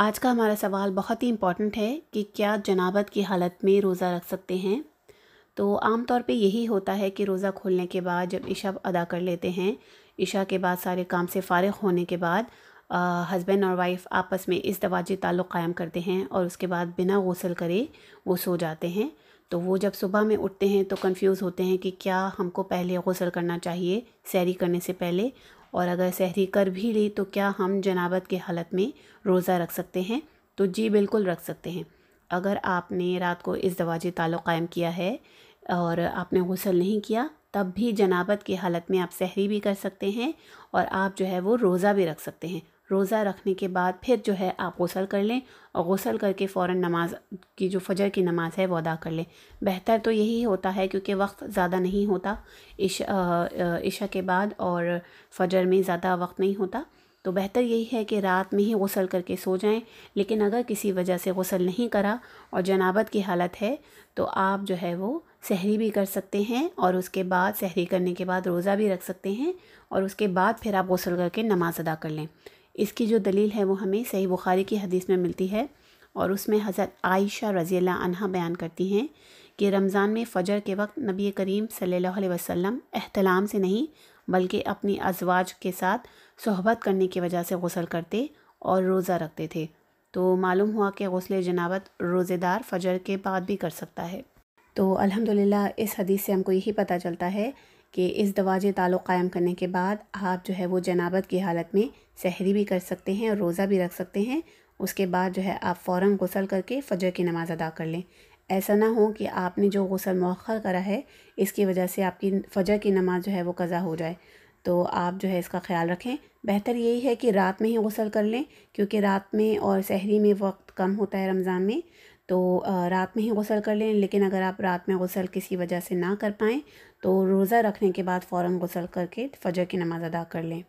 आज का हमारा सवाल बहुत ही इम्पॉर्टेंट है कि क्या जनाबत की हालत में रोज़ा रख सकते हैं तो आमतौर पे यही होता है कि रोज़ा खोलने के बाद जब इशा अदा कर लेते हैं इशा के बाद सारे काम से फ़ारग होने के बाद हस्बैंड और वाइफ आपस में इस दवाजी ताल्लुक़ क़ायम करते हैं और उसके बाद बिना गसल करे वो सो जाते हैं तो वो जब सुबह में उठते हैं तो कंफ्यूज होते हैं कि क्या हमको पहले गसल करना चाहिए सैरी करने से पहले और अगर सहरी कर भी ली तो क्या हम जनाबत के हालत में रोज़ा रख सकते हैं तो जी बिल्कुल रख सकते हैं अगर आपने रात को इस दवाजी ताल्लुक़ कायम किया है और आपने गसल नहीं किया तब भी जनाबत की हालत में आप सहरी भी कर सकते हैं और आप जो है वो रोज़ा भी रख सकते हैं रोज़ा रखने के बाद फिर जो है आप गसल कर लें और गसल करके फ़ौर नमाज की जो फजर की नमाज़ है वो अदा कर लें बेहतर तो यही होता है क्योंकि वक्त ज़्यादा नहीं होता इशा के बाद और फजर में ज़्यादा वक्त नहीं होता तो बेहतर यही है कि रात में ही गसल करके सो जाएं लेकिन अगर किसी वजह से गसल नहीं करा और जनाबत की हालत है तो आप जो है वो सहरी भी कर सकते हैं और उसके बाद सहरी करने के बाद रोज़ा भी रख सकते हैं और उसके बाद फिर आप गसल करके नमाज़ अदा कर लें इसकी जो दलील है वो हमें सही बुखारी की हदीस में मिलती है और उसमें हज़रत आयशा रज़ी अनहा बयान करती हैं कि रमज़ान में फ़जर के वक्त नबी करीम सल्लल्लाहु अलैहि वसल्लम अहतलाम से नहीं बल्कि अपनी अजवाज के साथ सहबत करने की वजह से गसल करते और रोज़ा रखते थे तो मालूम हुआ कि गसल जनाबत रोज़ेदार फ़जर के बाद भी कर सकता है तो अल्हम्दुलिल्लाह इस हदीस से हमको यही पता चलता है कि इस दवाजे ताल्लुक़ कायम करने के बाद आप जो है वो जनाबत की हालत में सहरी भी कर सकते हैं और रोज़ा भी रख सकते हैं उसके बाद जो है आप फ़ौर गसल करके फ़जर की नमाज़ अदा कर लें ऐसा ना हो कि आपने जो गसल मौखर करा है इसकी वजह से आपकी फ़जर की नमाज़ जो है वो कज़ा हो जाए तो आप जो है इसका ख्याल रखें बेहतर यही है कि रात में ही गसल कर लें क्योंकि रात में और सहरी में वक्त कम होता है रमज़ान में तो रात में ही गसल कर लें लेकिन अगर आप रात में गसल किसी वजह से ना कर पाएँ तो रोज़ा रखने के बाद फ़ौर गसल करके फ़जर की नमाज़ अदा कर लें